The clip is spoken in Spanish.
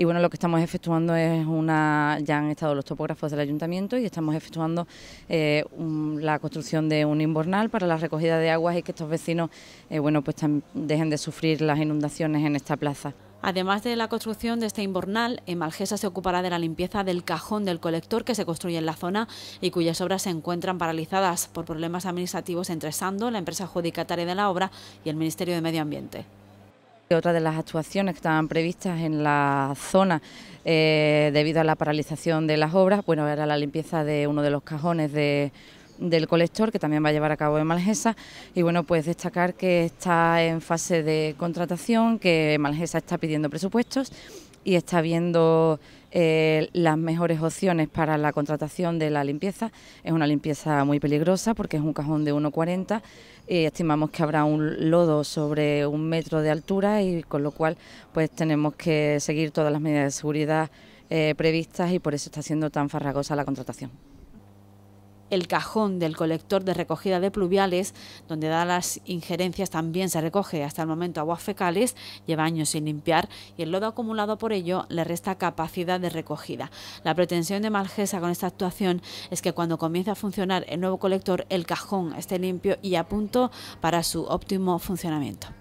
Y bueno, lo que estamos efectuando es una, ya han estado los topógrafos del ayuntamiento y estamos efectuando eh, la construcción de un inbornal para la recogida de aguas y que estos vecinos, eh, pues dejen de sufrir las inundaciones en esta plaza. Además de la construcción de este inbornal, Malgesa se ocupará de la limpieza del cajón del colector que se construye en la zona y cuyas obras se encuentran paralizadas por problemas administrativos entre Sando, la empresa adjudicataria de la obra y el Ministerio de Medio Ambiente. Otra de las actuaciones que estaban previstas en la zona eh, debido a la paralización de las obras, bueno, era la limpieza de uno de los cajones del colector, que también va a llevar a cabo en Malgesa. Y bueno, pues destacar que está en fase de contratación, que Malgesa está pidiendo presupuestos y está viendo eh, las mejores opciones para la contratación de la limpieza. Es una limpieza muy peligrosa porque es un cajón de 1,40 y estimamos que habrá un lodo sobre un metro de altura y con lo cual pues tenemos que seguir todas las medidas de seguridad eh, previstas y por eso está siendo tan farragosa la contratación el cajón del colector de recogida de pluviales, donde da las injerencias también se recoge hasta el momento aguas fecales, lleva años sin limpiar y el lodo acumulado por ello le resta capacidad de recogida. La pretensión de Malgesa con esta actuación es que cuando comience a funcionar el nuevo colector, el cajón esté limpio y a punto para su óptimo funcionamiento.